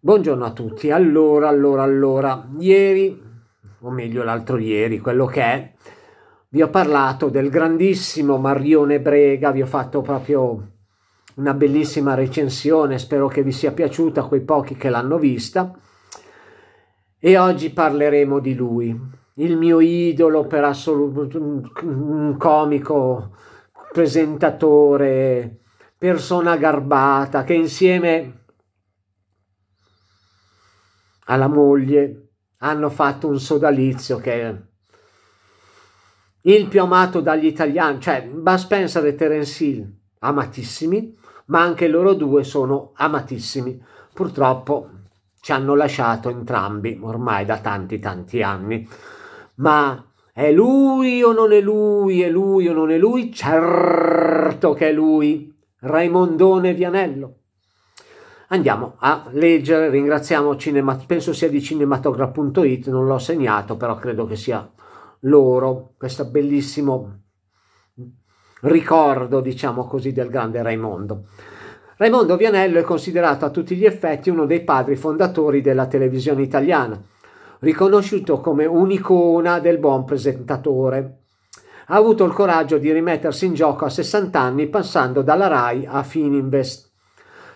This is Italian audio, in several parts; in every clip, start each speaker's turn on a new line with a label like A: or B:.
A: Buongiorno a tutti, allora, allora, allora, ieri, o meglio l'altro ieri, quello che è, vi ho parlato del grandissimo Marione Brega, vi ho fatto proprio una bellissima recensione, spero che vi sia piaciuta a quei pochi che l'hanno vista, e oggi parleremo di lui, il mio idolo per assoluto, un comico, presentatore, persona garbata, che insieme alla moglie, hanno fatto un sodalizio che il più amato dagli italiani, cioè Bud Spencer e Terence Hill, amatissimi, ma anche loro due sono amatissimi. Purtroppo ci hanno lasciato entrambi ormai da tanti tanti anni. Ma è lui o non è lui? È lui o non è lui? Certo che è lui, Raimondone Vianello andiamo a leggere, ringraziamo, cinema, penso sia di cinematogra.it, non l'ho segnato, però credo che sia loro, questo bellissimo ricordo, diciamo così, del grande Raimondo. Raimondo Vianello è considerato a tutti gli effetti uno dei padri fondatori della televisione italiana, riconosciuto come un'icona del buon presentatore. Ha avuto il coraggio di rimettersi in gioco a 60 anni passando dalla RAI a Fininvest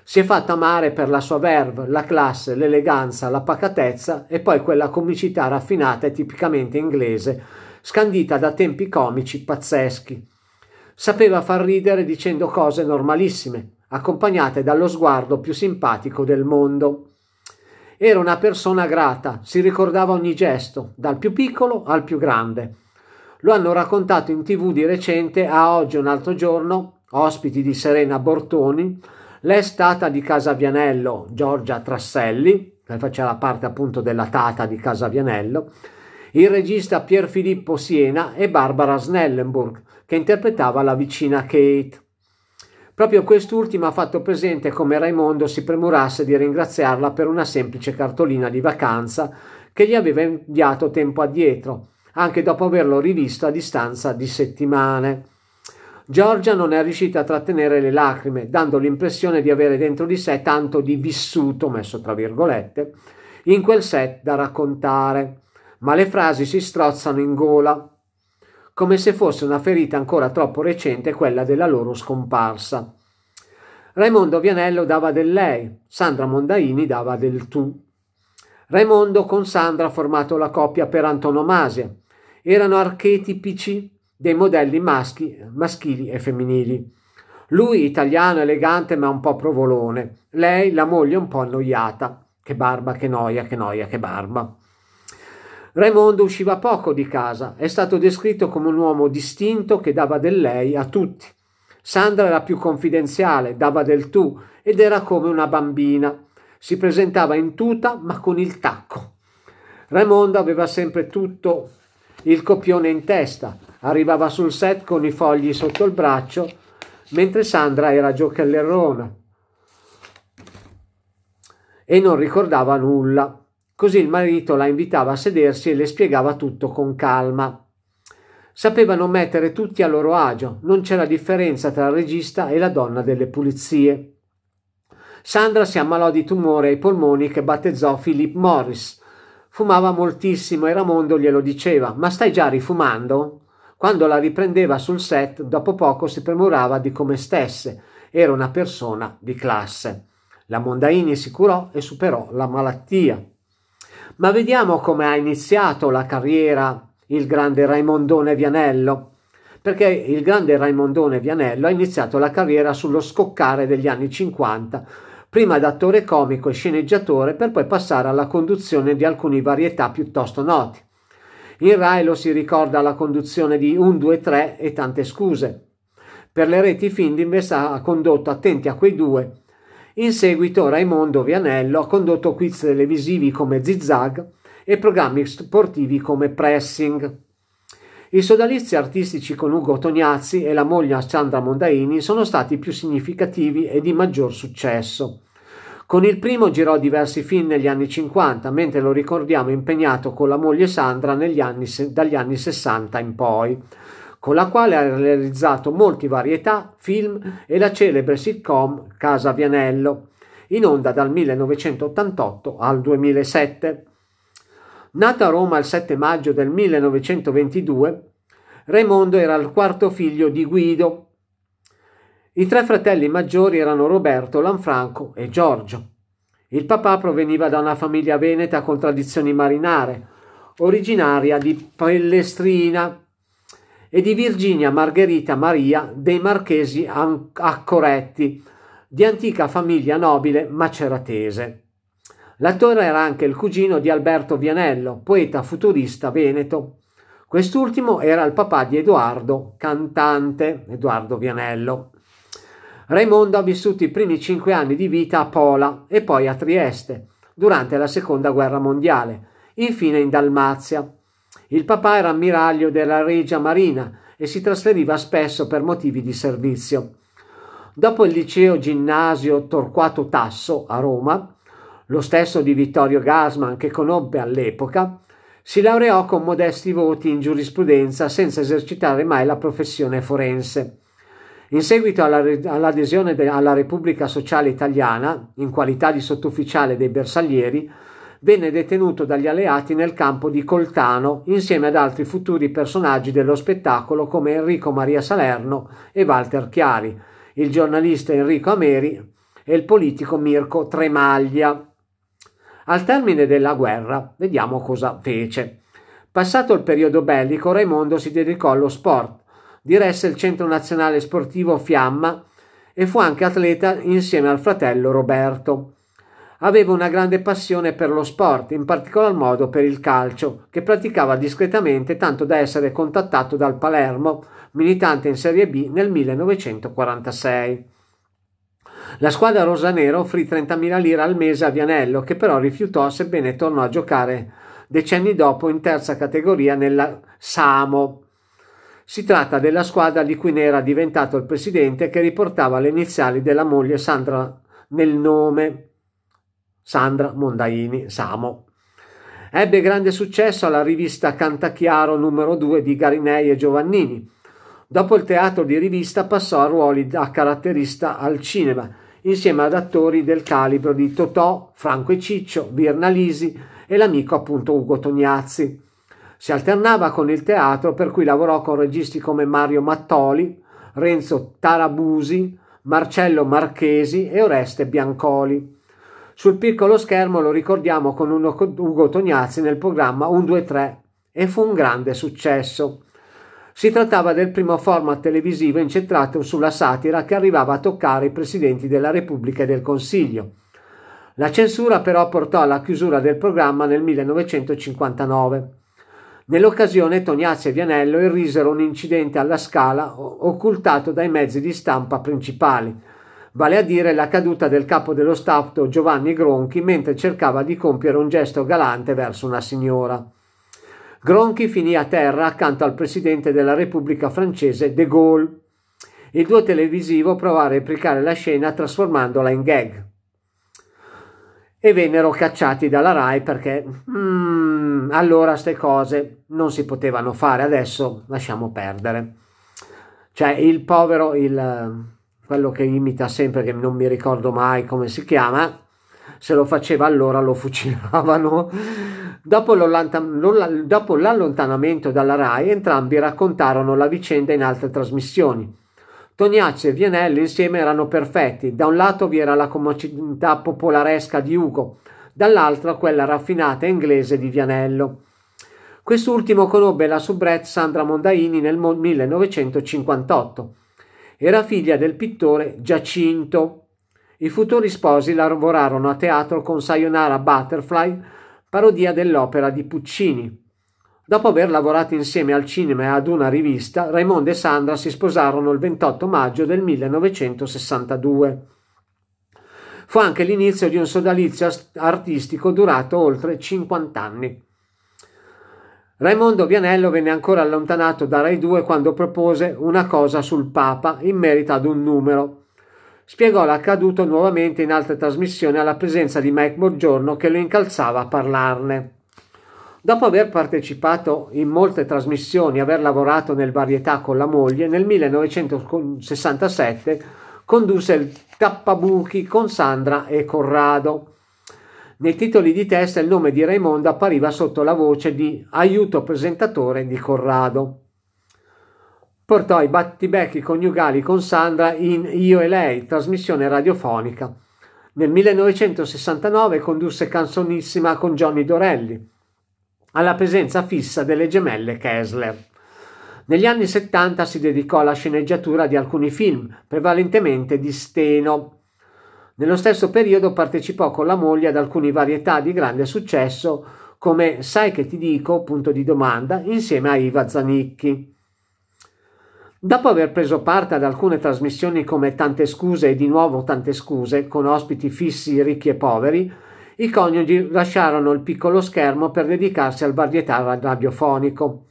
A: si è fatta amare per la sua verve, la classe, l'eleganza, la pacatezza e poi quella comicità raffinata e tipicamente inglese, scandita da tempi comici pazzeschi. Sapeva far ridere dicendo cose normalissime, accompagnate dallo sguardo più simpatico del mondo. Era una persona grata, si ricordava ogni gesto, dal più piccolo al più grande. Lo hanno raccontato in tv di recente a Oggi un altro giorno, ospiti di Serena Bortoni, lei stata di Casa Vianello, Giorgia Trasselli, che faceva la parte appunto della Tata di Casa Vianello, il regista Pier Filippo Siena e Barbara Snellenburg, che interpretava la vicina Kate. Proprio quest'ultima ha fatto presente come Raimondo si premurasse di ringraziarla per una semplice cartolina di vacanza che gli aveva inviato tempo addietro, anche dopo averlo rivisto a distanza di settimane. Giorgia non è riuscita a trattenere le lacrime, dando l'impressione di avere dentro di sé tanto di vissuto, messo tra virgolette, in quel set da raccontare, ma le frasi si strozzano in gola, come se fosse una ferita ancora troppo recente quella della loro scomparsa. Raimondo Vianello dava del lei, Sandra Mondaini dava del tu. Raimondo con Sandra ha formato la coppia per antonomasia. Erano archetipici dei modelli maschi, maschili e femminili. Lui italiano, elegante ma un po' provolone. Lei, la moglie, un po' annoiata. Che barba, che noia, che noia, che barba. Raimondo usciva poco di casa, è stato descritto come un uomo distinto che dava del lei a tutti. Sandra era più confidenziale, dava del tu ed era come una bambina. Si presentava in tuta ma con il tacco. Raimondo aveva sempre tutto il copione in testa, Arrivava sul set con i fogli sotto il braccio, mentre Sandra era giocherellona e non ricordava nulla. Così il marito la invitava a sedersi e le spiegava tutto con calma. Sapevano mettere tutti a loro agio, non c'era differenza tra il regista e la donna delle pulizie. Sandra si ammalò di tumore ai polmoni che battezzò Philip Morris. Fumava moltissimo e Ramondo glielo diceva: Ma stai già rifumando? Quando la riprendeva sul set, dopo poco si premurava di come stesse, era una persona di classe. La Mondaini si curò e superò la malattia. Ma vediamo come ha iniziato la carriera il grande Raimondone Vianello perché il grande Raimondone Vianello ha iniziato la carriera sullo scoccare degli anni 50, prima da attore comico e sceneggiatore per poi passare alla conduzione di alcuni varietà piuttosto noti. In Rai lo si ricorda la conduzione di 1, 2, 3 e tante scuse. Per le reti Findinvest ha condotto Attenti a quei due. In seguito Raimondo Vianello ha condotto quiz televisivi come Zigzag e programmi sportivi come Pressing. I sodalizi artistici con Ugo Tognazzi e la moglie Sandra Mondaini sono stati più significativi e di maggior successo. Con il primo girò diversi film negli anni 50, mentre lo ricordiamo impegnato con la moglie Sandra anni, dagli anni 60 in poi, con la quale ha realizzato molti varietà, film e la celebre sitcom Casa Vianello, in onda dal 1988 al 2007. Nato a Roma il 7 maggio del 1922, Raimondo era il quarto figlio di Guido, i tre fratelli maggiori erano Roberto, Lanfranco e Giorgio. Il papà proveniva da una famiglia veneta con tradizioni marinare, originaria di Pellestrina e di Virginia Margherita Maria dei Marchesi Accoretti, di antica famiglia nobile maceratese. L'attore era anche il cugino di Alberto Vianello, poeta futurista veneto. Quest'ultimo era il papà di Edoardo, cantante Edoardo Vianello. Raimondo ha vissuto i primi cinque anni di vita a Pola e poi a Trieste, durante la seconda guerra mondiale, infine in Dalmazia. Il papà era ammiraglio della Regia Marina e si trasferiva spesso per motivi di servizio. Dopo il liceo ginnasio Torquato Tasso a Roma, lo stesso di Vittorio Gasman che conobbe all'epoca, si laureò con modesti voti in giurisprudenza senza esercitare mai la professione forense. In seguito all'adesione alla Repubblica Sociale Italiana, in qualità di sottufficiale dei bersaglieri, venne detenuto dagli alleati nel campo di Coltano insieme ad altri futuri personaggi dello spettacolo come Enrico Maria Salerno e Walter Chiari, il giornalista Enrico Ameri e il politico Mirko Tremaglia. Al termine della guerra, vediamo cosa fece. Passato il periodo bellico, Raimondo si dedicò allo sport diresse il Centro Nazionale Sportivo Fiamma e fu anche atleta insieme al fratello Roberto. Aveva una grande passione per lo sport, in particolar modo per il calcio, che praticava discretamente tanto da essere contattato dal Palermo, militante in Serie B nel 1946. La squadra rosanera offrì 30.000 lire al mese a Vianello, che però rifiutò sebbene tornò a giocare decenni dopo in terza categoria nella Samo, si tratta della squadra di cui ne era diventato il presidente che riportava le iniziali della moglie Sandra nel nome Sandra Mondaini Samo. Ebbe grande successo alla rivista Cantachiaro numero 2 di Garinei e Giovannini. Dopo il teatro di rivista passò a ruoli da caratterista al cinema, insieme ad attori del calibro di Totò, Franco e Ciccio, Virna Lisi e l'amico appunto Ugo Tognazzi. Si alternava con il teatro per cui lavorò con registi come Mario Mattoli, Renzo Tarabusi, Marcello Marchesi e Oreste Biancoli. Sul piccolo schermo lo ricordiamo con Ugo Tognazzi nel programma 1, 2, 3 e fu un grande successo. Si trattava del primo format televisivo incentrato sulla satira che arrivava a toccare i presidenti della Repubblica e del Consiglio. La censura però portò alla chiusura del programma nel 1959. Nell'occasione Tognazzi e Vianello irrisero un incidente alla scala occultato dai mezzi di stampa principali, vale a dire la caduta del capo dello Stato Giovanni Gronchi mentre cercava di compiere un gesto galante verso una signora. Gronchi finì a terra accanto al presidente della Repubblica francese De Gaulle. Il duo televisivo provò a replicare la scena trasformandola in gag e vennero cacciati dalla RAI perché mm, allora queste cose non si potevano fare, adesso lasciamo perdere. Cioè il povero, il, quello che imita sempre, che non mi ricordo mai come si chiama, se lo faceva allora lo fucilavano. Dopo, dopo l'allontanamento dalla RAI entrambi raccontarono la vicenda in altre trasmissioni Tognacci e Vianello insieme erano perfetti. Da un lato vi era la comicità popolaresca di Ugo, dall'altro quella raffinata inglese di Vianello. Quest'ultimo conobbe la soubrette Sandra Mondaini nel 1958. Era figlia del pittore Giacinto. I futuri sposi lavorarono a teatro con Sayonara Butterfly, parodia dell'opera di Puccini. Dopo aver lavorato insieme al cinema e ad una rivista, Raimondo e Sandra si sposarono il 28 maggio del 1962. Fu anche l'inizio di un sodalizio artistico durato oltre 50 anni. Raimondo Vianello venne ancora allontanato da Rai 2 quando propose una cosa sul Papa in merito ad un numero. Spiegò l'accaduto nuovamente in altre trasmissioni alla presenza di Mike Borgiorno che lo incalzava a parlarne. Dopo aver partecipato in molte trasmissioni e aver lavorato nel varietà con la moglie, nel 1967 condusse il Tappabuchi con Sandra e Corrado. Nei titoli di testa il nome di Raimondo appariva sotto la voce di aiuto presentatore di Corrado. Portò i battibecchi coniugali con Sandra in Io e lei, trasmissione radiofonica. Nel 1969 condusse Canzonissima con Johnny Dorelli alla presenza fissa delle gemelle Kessler. Negli anni 70 si dedicò alla sceneggiatura di alcuni film, prevalentemente di Steno. Nello stesso periodo partecipò con la moglie ad alcuni varietà di grande successo come Sai che ti dico? punto di domanda insieme a Iva Zanicchi. Dopo aver preso parte ad alcune trasmissioni come Tante scuse e di nuovo Tante scuse con ospiti fissi ricchi e poveri, i coniugi lasciarono il piccolo schermo per dedicarsi al varietà radiofonico.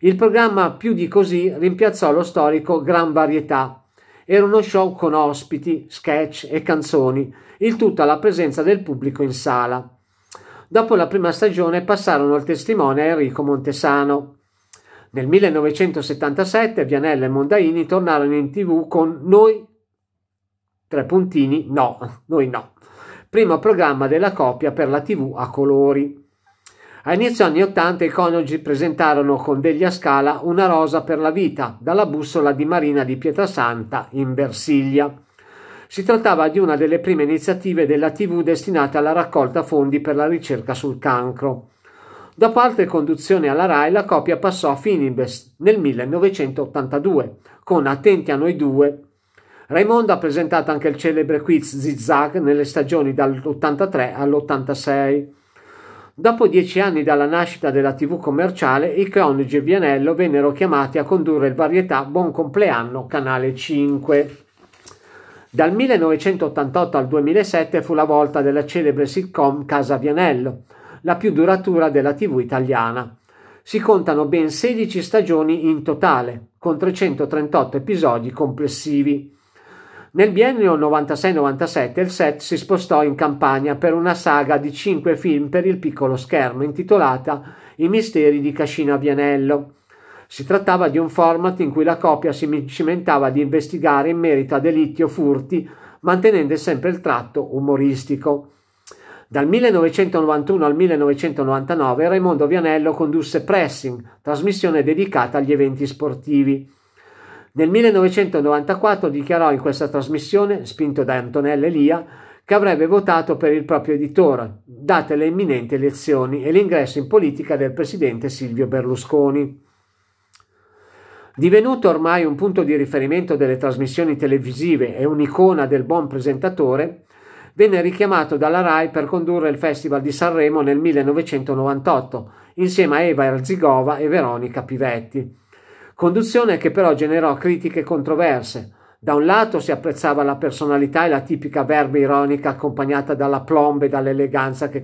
A: Il programma più di così rimpiazzò lo storico Gran Varietà. Era uno show con ospiti, sketch e canzoni, il tutto alla presenza del pubblico in sala. Dopo la prima stagione passarono il testimone a Enrico Montesano. Nel 1977 Vianella e Mondaini tornarono in tv con Noi tre puntini, no, noi no primo programma della coppia per la TV a colori. A inizio anni 80 i coniugi presentarono con degli a scala Una rosa per la vita dalla bussola di Marina di Pietrasanta in Versiglia. Si trattava di una delle prime iniziative della TV destinate alla raccolta fondi per la ricerca sul cancro. Dopo altre conduzioni alla RAI, la coppia passò a Finibes nel 1982 con Attenti a noi due Raimondo ha presentato anche il celebre quiz Zig-Zag nelle stagioni dall'83 all'86. Dopo dieci anni dalla nascita della TV commerciale, i coniugi Vianello vennero chiamati a condurre il varietà Buon compleanno, canale 5. Dal 1988 al 2007 fu la volta della celebre sitcom Casa Vianello, la più duratura della TV italiana. Si contano ben 16 stagioni in totale, con 338 episodi complessivi. Nel biennio 96-97 il set si spostò in campagna per una saga di cinque film per il piccolo schermo intitolata I misteri di Cascina Vianello. Si trattava di un format in cui la coppia si cimentava di investigare in merito a delitti o furti, mantenendo sempre il tratto umoristico. Dal 1991 al 1999 Raimondo Vianello condusse Pressing, trasmissione dedicata agli eventi sportivi. Nel 1994 dichiarò in questa trasmissione, spinto da Antonella Elia, che avrebbe votato per il proprio editore, date le imminenti elezioni e l'ingresso in politica del presidente Silvio Berlusconi. Divenuto ormai un punto di riferimento delle trasmissioni televisive e un'icona del buon presentatore, venne richiamato dalla RAI per condurre il Festival di Sanremo nel 1998, insieme a Eva Erzigova e Veronica Pivetti conduzione che però generò critiche controverse. Da un lato si apprezzava la personalità e la tipica verba ironica accompagnata dalla plomba e dall'eleganza che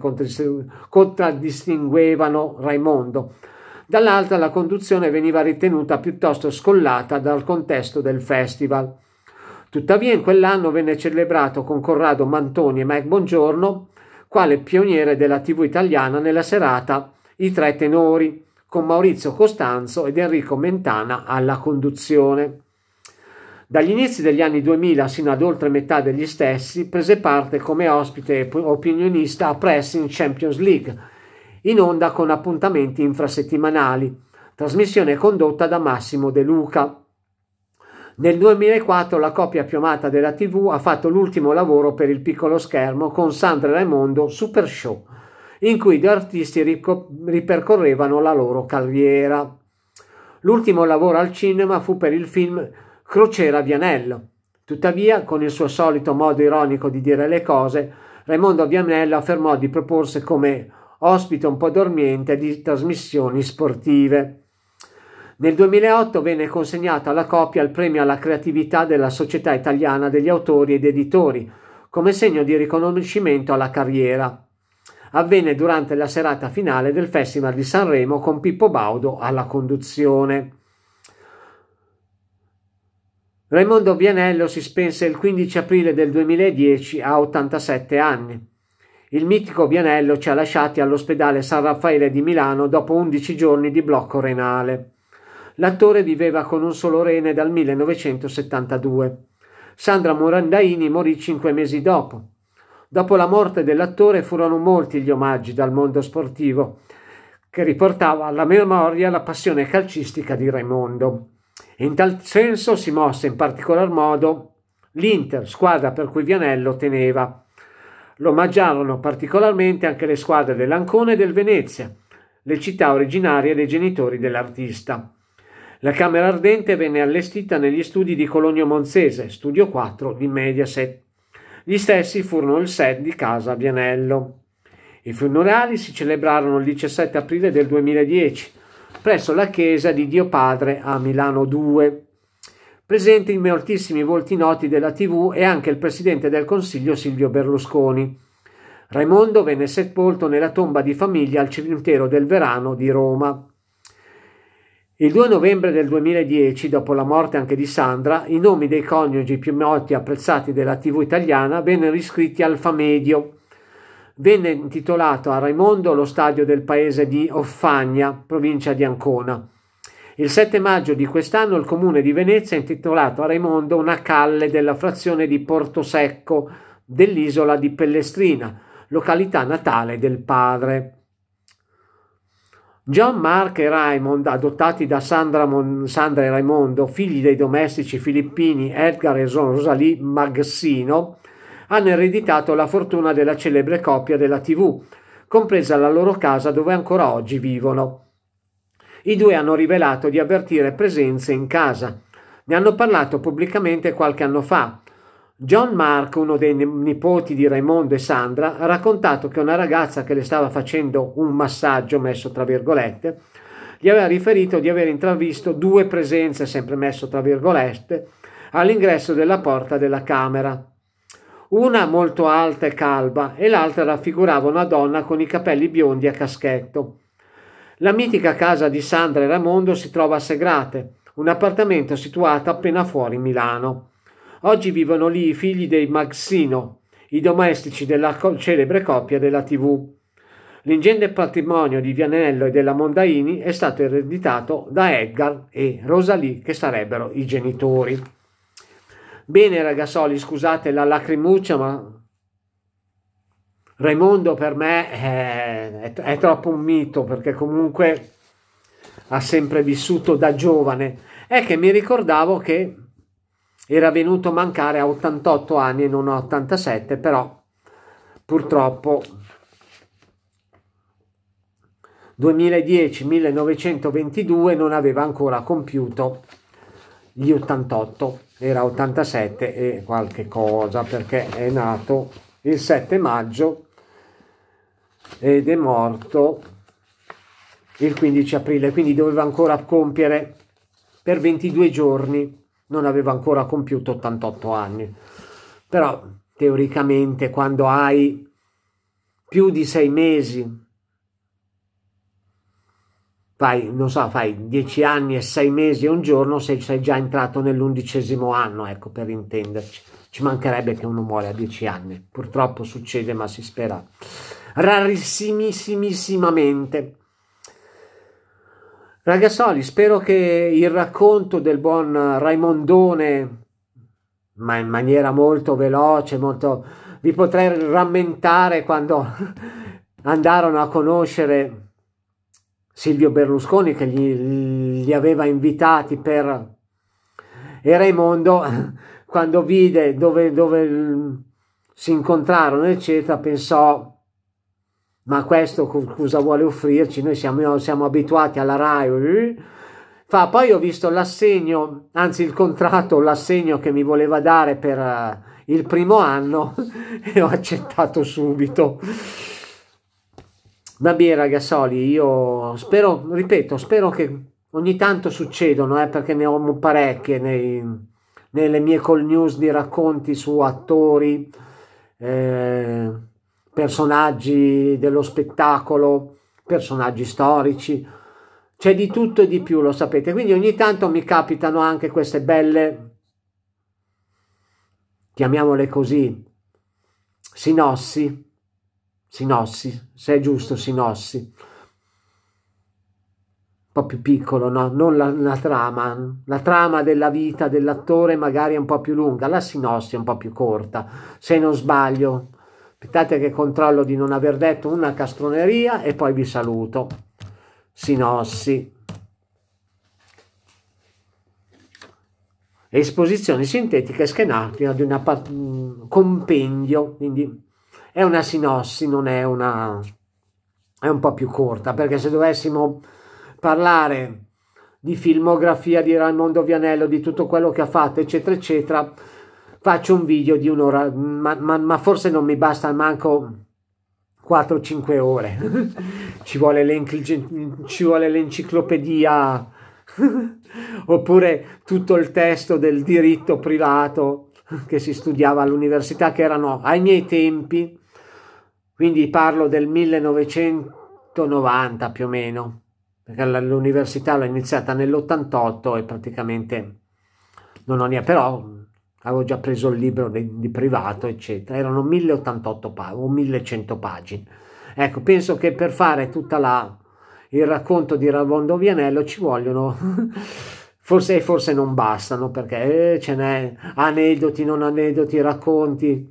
A: contraddistinguevano Raimondo. Dall'altra la conduzione veniva ritenuta piuttosto scollata dal contesto del festival. Tuttavia in quell'anno venne celebrato con Corrado Mantoni e Mike Bongiorno quale pioniere della TV italiana nella serata I Tre Tenori, con Maurizio Costanzo ed Enrico Mentana alla conduzione. Dagli inizi degli anni 2000 sino ad oltre metà degli stessi prese parte come ospite e opinionista a Pressing Champions League, in onda con appuntamenti infrasettimanali, trasmissione condotta da Massimo De Luca. Nel 2004 la coppia più amata della TV ha fatto l'ultimo lavoro per il piccolo schermo con Sandra Raimondo Super Show in cui due artisti ripercorrevano la loro carriera. L'ultimo lavoro al cinema fu per il film Crociera Vianello. Tuttavia, con il suo solito modo ironico di dire le cose, Raimondo Vianello affermò di proporsi come ospite un po' dormiente di trasmissioni sportive. Nel 2008 venne consegnato alla coppia il premio alla creatività della Società Italiana degli Autori ed Editori, come segno di riconoscimento alla carriera avvenne durante la serata finale del Festival di Sanremo con Pippo Baudo alla conduzione. Raimondo Vianello si spense il 15 aprile del 2010 a 87 anni. Il mitico Vianello ci ha lasciati all'ospedale San Raffaele di Milano dopo 11 giorni di blocco renale. L'attore viveva con un solo rene dal 1972. Sandra Murandaini morì cinque mesi dopo. Dopo la morte dell'attore furono molti gli omaggi dal mondo sportivo che riportava alla memoria la passione calcistica di Raimondo. In tal senso si mosse in particolar modo l'Inter, squadra per cui Vianello teneva. Lo omaggiarono particolarmente anche le squadre dell'Ancona e del Venezia, le città originarie dei genitori dell'artista. La Camera Ardente venne allestita negli studi di Colonio Monzese, studio 4 di Mediaset. Gli stessi furono il set di Casa Vianello. I funerali si celebrarono il 17 aprile del 2010 presso la chiesa di Dio Padre a Milano 2. Presente in moltissimi volti noti della TV è anche il presidente del Consiglio Silvio Berlusconi. Raimondo venne sepolto nella tomba di famiglia al cimitero del Verano di Roma. Il 2 novembre del 2010, dopo la morte anche di Sandra, i nomi dei coniugi più noti e apprezzati della TV italiana vennero iscritti al Famedio. Venne intitolato a Raimondo lo stadio del paese di Offagna, provincia di Ancona. Il 7 maggio di quest'anno il comune di Venezia ha intitolato a Raimondo una calle della frazione di Portosecco dell'isola di Pellestrina, località natale del padre. John Mark e Raymond, adottati da Sandra, Mon- Sandra, e Raimondo, figli dei domestici filippini Edgar e Rosalie Magsino, hanno ereditato la fortuna della celebre coppia della TV, compresa la loro casa dove ancora oggi vivono. I due hanno rivelato di avvertire presenze in casa. Ne hanno parlato pubblicamente qualche anno fa, John Mark, uno dei nipoti di Raimondo e Sandra, ha raccontato che una ragazza che le stava facendo un massaggio, messo tra virgolette, gli aveva riferito di aver intravisto due presenze, sempre messo tra virgolette, all'ingresso della porta della camera. Una molto alta e calva e l'altra raffigurava una donna con i capelli biondi a caschetto. La mitica casa di Sandra e Raimondo si trova a Segrate, un appartamento situato appena fuori Milano. Oggi vivono lì i figli dei Maxino, i domestici della celebre coppia della TV. L'ingente patrimonio di Vianello e della Mondaini è stato ereditato da Edgar e Rosalie, che sarebbero i genitori. Bene, ragazzoli, scusate la lacrimuccia, ma Raimondo per me è, è, è troppo un mito perché comunque ha sempre vissuto da giovane. È che mi ricordavo che era venuto a mancare a 88 anni e non a 87, però purtroppo 2010-1922 non aveva ancora compiuto gli 88, era 87 e qualche cosa perché è nato il 7 maggio ed è morto il 15 aprile, quindi doveva ancora compiere per 22 giorni non aveva ancora compiuto 88 anni. Però teoricamente quando hai più di sei mesi, fai, non so, fai dieci anni e sei mesi e un giorno, sei, sei già entrato nell'undicesimo anno, ecco, per intenderci. Ci mancherebbe che uno muore a dieci anni. Purtroppo succede, ma si spera rarissimisimissimamente. Ragazzoli, spero che il racconto del buon Raimondone, ma in maniera molto veloce, molto... vi potrei rammentare quando andarono a conoscere Silvio Berlusconi che gli, gli aveva invitati per... E Raimondo, quando vide dove, dove si incontrarono, eccetera, pensò ma questo cosa vuole offrirci? Noi siamo, siamo abituati alla RAI. Eh? Fa, poi ho visto l'assegno, anzi il contratto, l'assegno che mi voleva dare per eh, il primo anno e ho accettato subito. Va bene ragazzoli, io spero, ripeto, spero che ogni tanto succedano, eh, perché ne ho parecchie nei, nelle mie call news di racconti su attori, eh, personaggi dello spettacolo, personaggi storici, c'è di tutto e di più, lo sapete. Quindi ogni tanto mi capitano anche queste belle, chiamiamole così, sinossi, sinossi, se è giusto, sinossi. Un po' più piccolo, no? Non la, la trama, la trama della vita dell'attore magari è un po' più lunga, la sinossi è un po' più corta, se non sbaglio, Aspettate che controllo di non aver detto una castroneria e poi vi saluto. Sinossi. Esposizioni sintetiche schematiche di una mm, compendio, quindi è una sinossi, non è una... è un po' più corta, perché se dovessimo parlare di filmografia di Raimondo Vianello, di tutto quello che ha fatto, eccetera, eccetera, faccio un video di un'ora, ma, ma, ma forse non mi basta manco 4-5 ore. ci, vuole ci vuole l'enciclopedia oppure tutto il testo del diritto privato che si studiava all'università, che erano ai miei tempi, quindi parlo del 1990 più o meno, perché l'università l'ho iniziata nell'88 e praticamente non ho niente, però avevo già preso il libro di, privato, eccetera. Erano 1088 pa- o 1100 pagine. Ecco, penso che per fare tutta la il racconto di Ravondo Vianello ci vogliono forse forse non bastano perché eh, ce n'è aneddoti, non aneddoti, racconti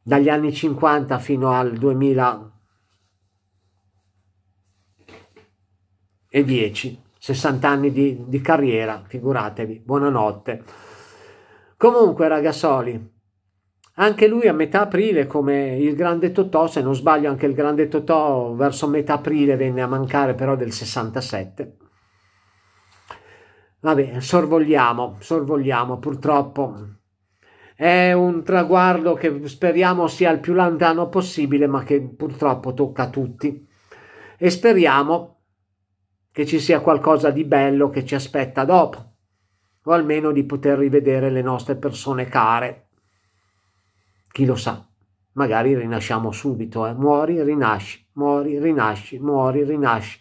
A: dagli anni 50 fino al 2010. 60 anni di, di carriera, figuratevi, buonanotte. Comunque Ragasoli, anche lui a metà aprile come il grande Totò, se non sbaglio anche il grande Totò verso metà aprile venne a mancare però del 67. Vabbè, sorvogliamo, sorvogliamo purtroppo. È un traguardo che speriamo sia il più lontano possibile, ma che purtroppo tocca a tutti. E speriamo che ci sia qualcosa di bello che ci aspetta dopo, o almeno di poter rivedere le nostre persone care. Chi lo sa, magari rinasciamo subito, eh? muori, rinasci, muori, rinasci, muori, rinasci,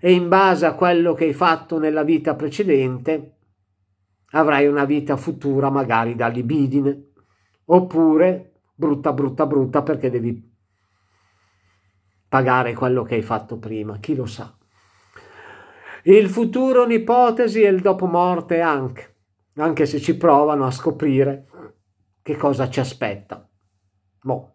A: e in base a quello che hai fatto nella vita precedente avrai una vita futura magari da libidine, oppure brutta, brutta, brutta perché devi pagare quello che hai fatto prima, chi lo sa. Il futuro un'ipotesi e il dopo morte anche, anche se ci provano a scoprire che cosa ci aspetta. Boh.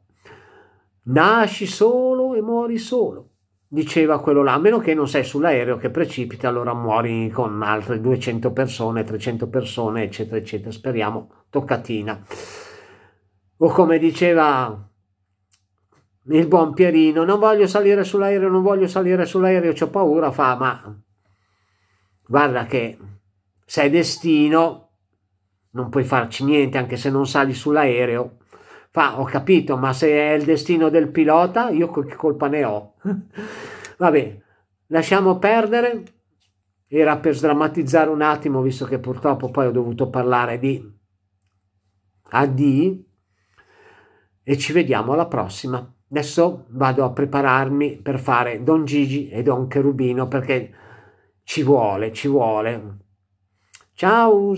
A: Nasci solo e muori solo, diceva quello là, a meno che non sei sull'aereo che precipita, allora muori con altre 200 persone, 300 persone, eccetera, eccetera. Speriamo, toccatina. O come diceva il buon Pierino, non voglio salire sull'aereo, non voglio salire sull'aereo, ho paura, fa, ma guarda che sei destino, non puoi farci niente anche se non sali sull'aereo. Fa, ho capito, ma se è il destino del pilota, io che colpa ne ho? Vabbè, lasciamo perdere. Era per sdrammatizzare un attimo, visto che purtroppo poi ho dovuto parlare di AD. E ci vediamo alla prossima. Adesso vado a prepararmi per fare Don Gigi e Don Cherubino perché ci vuole, ci vuole. Ciao!